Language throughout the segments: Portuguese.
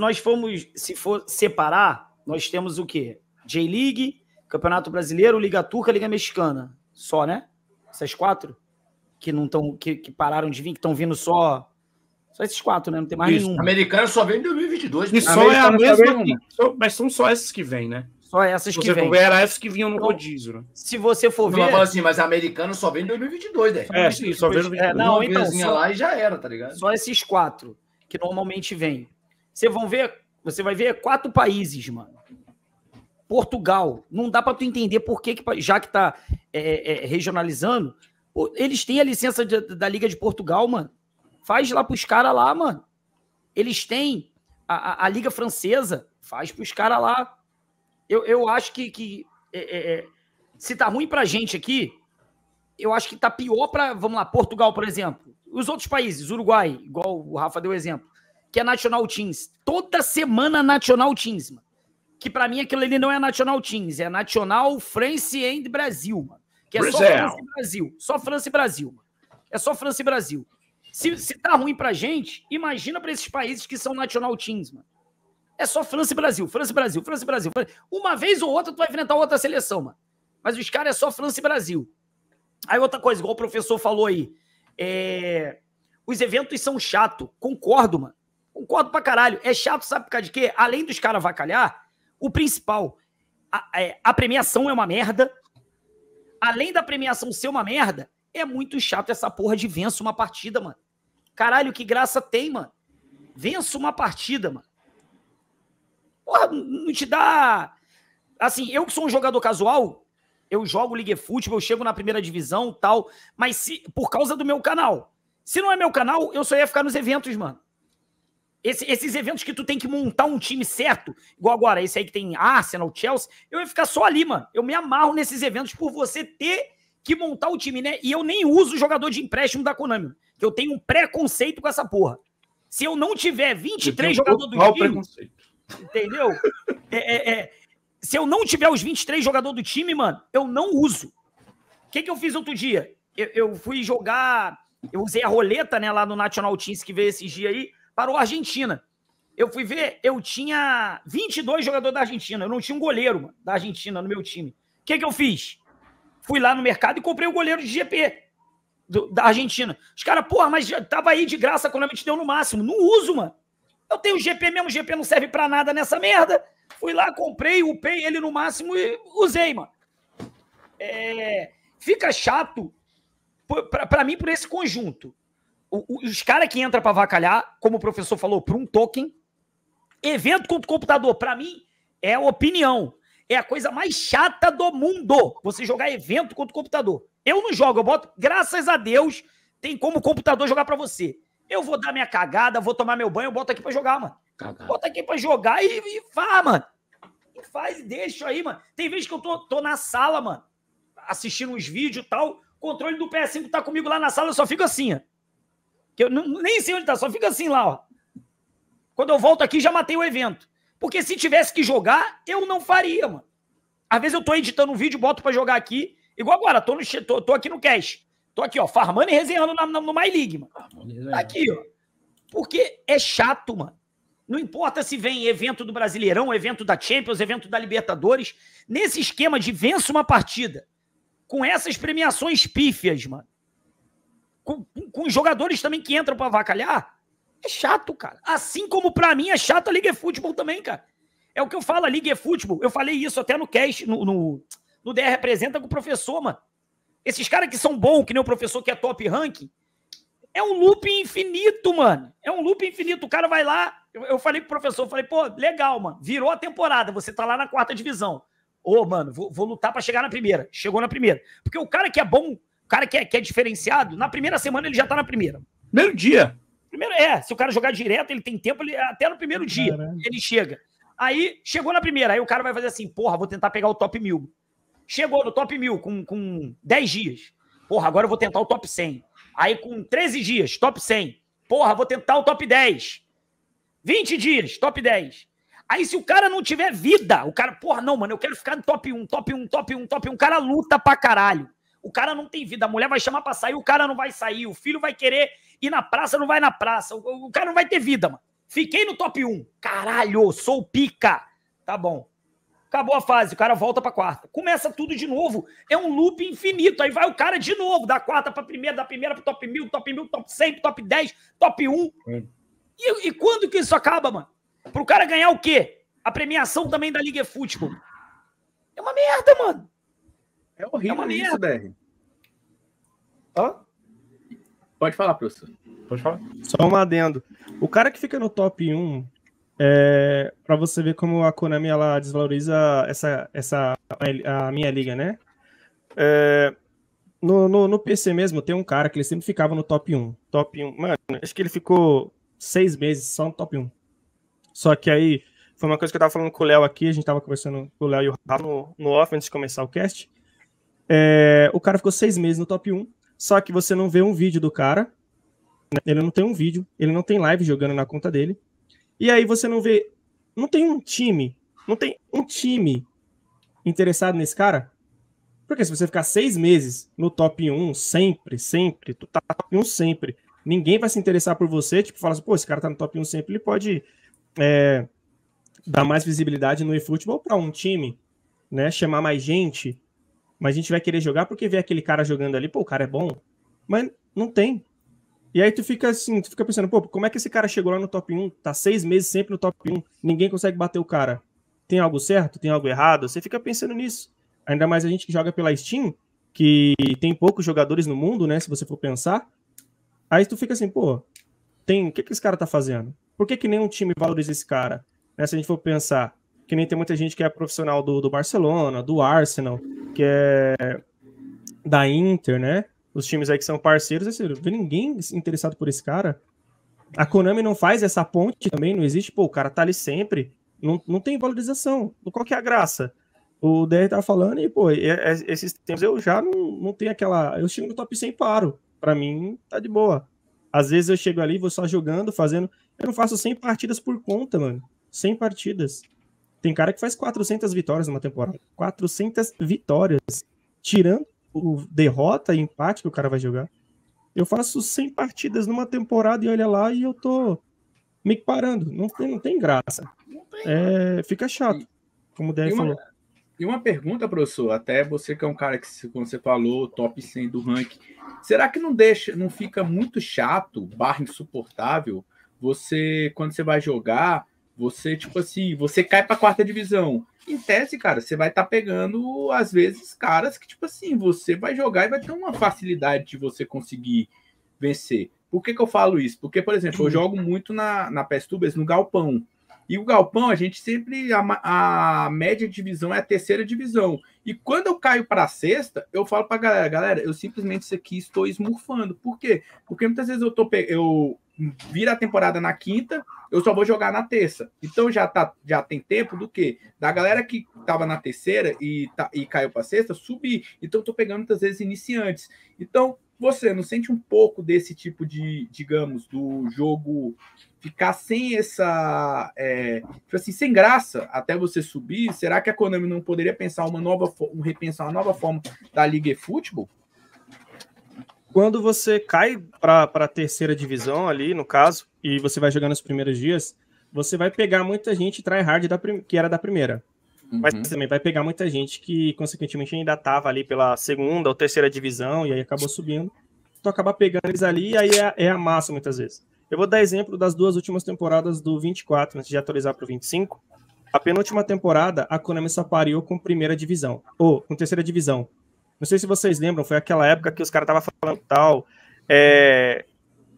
nós fomos, se for separar, nós temos o quê? J-League, Campeonato Brasileiro, Liga Turca, Liga Mexicana. Só, né? Essas quatro que não estão, que, que, pararam de vir, que estão vindo só. Só esses quatro, né? Não tem mais Isso. nenhum. Americano só vem em 2022. E só é a mesma. Que, mas são só essas que vêm, né? Só essas que vêm. Era essas que vinham no então, rodízio. Né? Se você for ver. Não, mas assim, mas americano só vem em 2022, né? É, só vem em 2022. É, não, então. Só, lá e já era, tá ligado? Só esses quatro que normalmente vêm. Você vão ver, você vai ver quatro países, mano. Portugal, não dá para tu entender por que, que já que tá é, é, é regionalizando, eles têm a licença de, da Liga de Portugal, mano. Faz lá pros caras lá, mano. Eles têm a, a, a Liga Francesa, faz pros caras lá. Eu, eu acho que, que é, é, é, se tá ruim pra gente aqui, eu acho que tá pior pra, vamos lá, Portugal, por exemplo. Os outros países, Uruguai, igual o Rafa deu exemplo que é National Teams. Toda semana National Teams, mano. Que pra mim aquilo ali não é National Teams, é National France and Brasil, mano. Que é Brazil. só França e Brasil. Só França e Brasil, mano. É só França e Brasil. Se, se tá ruim pra gente, imagina pra esses países que são National Teams, mano. É só França e Brasil, França e Brasil, França e Brasil. Uma vez ou outra tu vai enfrentar outra seleção, mano. Mas os caras é só França e Brasil. Aí outra coisa, igual o professor falou aí. É... Os eventos são chato. Concordo, mano. Concordo pra caralho. É chato, sabe por causa de quê? Além dos caras vacalhar, o principal, a, é, a, premiação é uma merda. Além da premiação ser uma merda, é muito chato essa porra de vença uma partida, mano. Caralho, que graça tem, mano. Vença uma partida, mano. Porra, não te dá. Assim, eu que sou um jogador casual, eu jogo Liga Futebol, eu chego na primeira divisão tal, mas se por causa do meu canal. Se não é meu canal, eu só ia ficar nos eventos, mano. Esse, esses eventos que tu tem que montar um time certo, igual agora, esse aí que tem Arsenal, Chelsea, eu ia ficar só ali, mano. Eu me amarro nesses eventos por você ter que montar o time, né? E eu nem uso jogador de empréstimo da Konami. Que eu tenho um preconceito com essa porra. Se eu não tiver 23 jogadores do time. Preconceito. Entendeu? é, é, é, se eu não tiver os 23 jogadores do time, mano, eu não uso. O que, que eu fiz outro dia? Eu, eu, fui jogar. Eu usei a roleta, né, lá no National Teams que veio esses dias aí. Parou a Argentina. Eu fui ver, eu tinha 22 jogadores da Argentina. Eu não tinha um goleiro mano, da Argentina no meu time. O que, que eu fiz? Fui lá no mercado e comprei o goleiro de GP do, da Argentina. Os caras, porra, mas já tava aí de graça quando a gente deu no máximo. Não uso, mano. Eu tenho GP mesmo, GP não serve para nada nessa merda. Fui lá, comprei, upei ele no máximo e usei, mano. É, fica chato para mim por esse conjunto os caras que entram para vacalhar, como o professor falou, por um token, evento contra o computador, para mim, é opinião. É a coisa mais chata do mundo. Você jogar evento contra o computador. Eu não jogo, eu boto, graças a Deus, tem como o computador jogar para você. Eu vou dar minha cagada, vou tomar meu banho, eu boto aqui para jogar, mano. Cagada. Boto aqui para jogar e, e vá, mano. E faz e deixa aí, mano. Tem vezes que eu tô, tô na sala, mano, assistindo uns vídeos e tal. controle do PS5 tá comigo lá na sala, eu só fico assim, ó que eu não, nem sei onde tá, só fica assim lá, ó. Quando eu volto aqui, já matei o evento. Porque se tivesse que jogar, eu não faria, mano. Às vezes eu tô editando um vídeo, boto para jogar aqui, igual agora, tô, no, tô, tô aqui no cash. Tô aqui, ó, farmando e resenhando na, na, no My League, mano. Tá aqui, ó. Porque é chato, mano. Não importa se vem evento do Brasileirão, evento da Champions, evento da Libertadores. Nesse esquema de vença uma partida, com essas premiações pífias, mano, com, com jogadores também que entram para avacalhar, é chato, cara. Assim como para mim é chato a Liga Futebol também, cara. É o que eu falo, a Liga Futebol. Eu falei isso até no cast, no, no, no DR Representa com o professor, mano. Esses caras que são bons, que nem o professor que é top rank é um loop infinito, mano. É um loop infinito. O cara vai lá. Eu, eu falei pro professor, falei, pô, legal, mano. Virou a temporada, você tá lá na quarta divisão. Ô, oh, mano, vou, vou lutar para chegar na primeira. Chegou na primeira. Porque o cara que é bom o cara que é, que é diferenciado, na primeira semana ele já tá na primeira. Primeiro dia. Primeiro, é, se o cara jogar direto, ele tem tempo, ele, até no primeiro dia Caramba. ele chega. Aí chegou na primeira, aí o cara vai fazer assim, porra, vou tentar pegar o top mil. Chegou no top mil com, com 10 dias. Porra, agora eu vou tentar o top 100. Aí com 13 dias, top 100. Porra, vou tentar o top 10. 20 dias, top 10. Aí se o cara não tiver vida, o cara, porra, não, mano, eu quero ficar no top 1, top 1, top 1, top 1. O cara luta pra caralho. O cara não tem vida. A mulher vai chamar pra sair, o cara não vai sair. O filho vai querer ir na praça, não vai na praça. O, o cara não vai ter vida, mano. Fiquei no top 1. Caralho, sou pica. Tá bom. Acabou a fase, o cara volta pra quarta. Começa tudo de novo. É um loop infinito. Aí vai o cara de novo, da quarta pra primeira, da primeira pro top 1000, top 1000, top 100, top 10, top 1. É. E, e, quando que isso acaba, mano? Pro cara ganhar o quê? A premiação também da Liga Futebol. É uma merda, mano. É, é horrível é isso, BR. Hã? Pode falar, professor. Pode falar. Só um adendo. O cara que fica no top 1, é, para você ver como a Konami ela desvaloriza essa, essa a minha liga, né? É, no, no, no, PC mesmo tem um cara que ele sempre ficava no top 1. Top 1. Mano, acho que ele ficou seis meses só no top 1. Só que aí foi uma coisa que eu tava falando com o Léo aqui, a gente tava conversando com o Léo e o Rafa no, no off antes de começar o cast. É, o cara ficou seis meses no top 1, só que você não vê um vídeo do cara. Né? Ele não tem um vídeo, ele não tem live jogando na conta dele. E aí você não vê. Não tem um time. Não tem um time interessado nesse cara. Porque se você ficar seis meses no top 1, sempre, sempre, tu tá no top 1 sempre, ninguém vai se interessar por você, tipo, fala assim, pô, esse cara tá no top 1 sempre, ele pode é, dar mais visibilidade no eFootball para um time, né? Chamar mais gente, mas a gente vai querer jogar porque vê aquele cara jogando ali, pô, o cara é bom. Mas não tem. E aí tu fica assim, tu fica pensando, pô, como é que esse cara chegou lá no top 1? Tá seis meses sempre no top 1, ninguém consegue bater o cara. Tem algo certo? Tem algo errado? Você fica pensando nisso. Ainda mais a gente que joga pela Steam, que tem poucos jogadores no mundo, né? Se você for pensar. Aí tu fica assim, pô, tem, o que, que esse cara tá fazendo? Por que, que nenhum time valoriza esse cara? Né, se a gente for pensar, que nem tem muita gente que é profissional do, do Barcelona, do Arsenal, que é da Inter, né? Os times aí que são parceiros, assim, é não vê ninguém interessado por esse cara. A Konami não faz essa ponte também, não existe, pô, o cara tá ali sempre, não, não tem valorização. Qual que é a graça? O DR tá falando e, pô, é, é, esses tempos eu já não, não tenho aquela. Eu chego no top 100 paro. Pra mim, tá de boa. Às vezes eu chego ali, vou só jogando, fazendo. Eu não faço 100 partidas por conta, mano. 100 partidas. Tem cara que faz 400 vitórias numa temporada. 400 vitórias. Tirando o derrota e empate que o cara vai jogar. Eu faço 100 partidas numa temporada e olha lá e eu tô me parando. Não tem, não tem graça. Não tem, é, fica chato, como deve falou. E uma pergunta, professor, até você que é um cara que, como você falou, top 100 do ranking, será que não deixa, não fica muito chato, barra insuportável, você, quando você vai jogar, você, tipo assim, você cai pra quarta divisão. Em tese, cara, você vai estar tá pegando, às vezes, caras que, tipo assim, você vai jogar e vai ter uma facilidade de você conseguir vencer. Por que, que eu falo isso? Porque, por exemplo, eu jogo muito na, na Pestubas no Galpão. E o Galpão, a gente sempre. A, a média divisão é a terceira divisão. E quando eu caio para a sexta, eu falo para galera: galera, eu simplesmente isso aqui estou esmurfando. Por quê? Porque muitas vezes eu, tô, eu vira a temporada na quinta, eu só vou jogar na terça. Então já, tá, já tem tempo do que Da galera que tava na terceira e, tá, e caiu para sexta, subir. Então tô pegando muitas vezes iniciantes. Então você não sente um pouco desse tipo de, digamos, do jogo ficar sem essa, é, tipo assim, sem graça até você subir? Será que a Konami não poderia pensar uma nova, um repensar uma nova forma da Liga e Futebol? quando você cai para a terceira divisão ali, no caso, e você vai jogar nos primeiros dias, você vai pegar muita gente tryhard que era da primeira. Uhum. Mas também vai pegar muita gente que, consequentemente, ainda estava ali pela segunda ou terceira divisão e aí acabou subindo. Tu então, acaba pegando eles ali e aí é, é, a massa muitas vezes. Eu vou dar exemplo das duas últimas temporadas do 24, antes de atualizar para o 25. A penúltima temporada, a Konami só pariu com primeira divisão, ou com terceira divisão. Não sei se vocês lembram, foi aquela época que os caras estavam falando tal. É,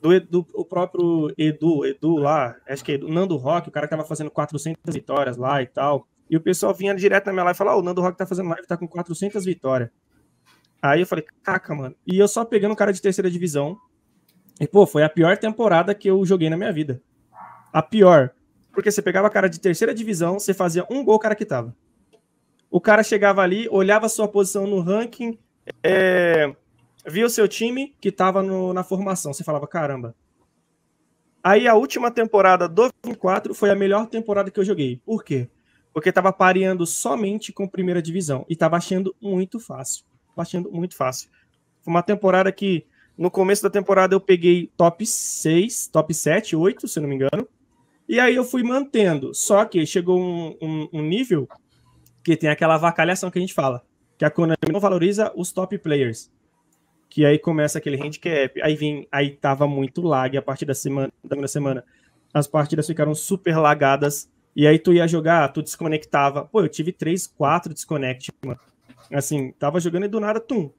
do, Edu, o próprio Edu, Edu lá, acho que é Edu, Nando Rock, o cara que tava fazendo 400 vitórias lá e tal. E o pessoal vinha direto na minha live e falava: oh, o Nando Rock tá fazendo live, tá com 400 vitórias. Aí eu falei: caca, mano. E eu só pegando um cara de terceira divisão. E, pô, foi a pior temporada que eu joguei na minha vida. A pior. Porque você pegava cara de terceira divisão, você fazia um gol, cara que tava o cara chegava ali, olhava sua posição no ranking, é, via o seu time que estava na formação. Você falava, caramba. Aí a última temporada do 24 foi a melhor temporada que eu joguei. Por quê? Porque estava pareando somente com primeira divisão e estava achando muito fácil. Tava achando muito fácil. Foi uma temporada que no começo da temporada eu peguei top 6, top 7, 8, se não me engano. E aí eu fui mantendo. Só que chegou um, um, um nível que tem aquela avacalhação que a gente fala, que a Konami não valoriza os top players. Que aí começa aquele handicap, aí vem, aí tava muito lag a partir da semana, da semana. As partidas ficaram super lagadas e aí tu ia jogar, tu desconectava. Pô, eu tive 3, 4 desconnect, mano. Assim, tava jogando e do nada tum.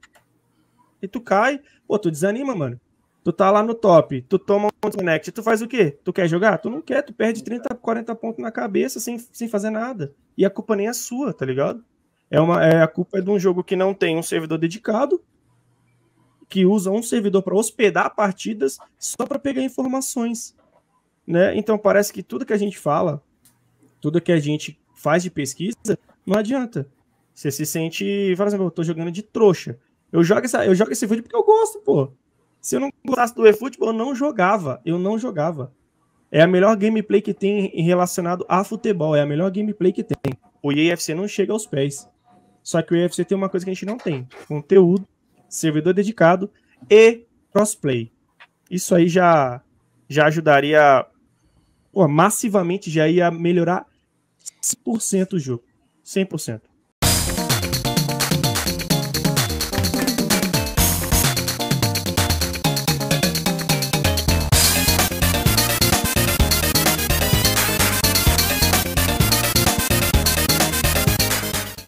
E tu cai, pô, tu desanima, mano. Tu tá lá no top, tu toma um Connect, tu faz o quê? Tu quer jogar? Tu não quer, tu perde 30, 40 pontos na cabeça sem, sem fazer nada. E a culpa nem é sua, tá ligado? É uma, é, a culpa é de um jogo que não tem um servidor dedicado, que usa um servidor para hospedar partidas só para pegar informações. Né? Então parece que tudo que a gente fala, tudo que a gente faz de pesquisa, não adianta. Você se sente, assim, por exemplo, eu tô jogando de trouxa. Eu jogo, essa, eu jogo esse vídeo porque eu gosto, pô. Se eu não gostasse do eFootball, eu não jogava. Eu não jogava. É a melhor gameplay que tem relacionado a futebol. É a melhor gameplay que tem. O EFC não chega aos pés. Só que o EFC tem uma coisa que a gente não tem: conteúdo, servidor dedicado e crossplay. Isso aí já, já ajudaria pô, massivamente, já ia melhorar 100% o jogo. 100%.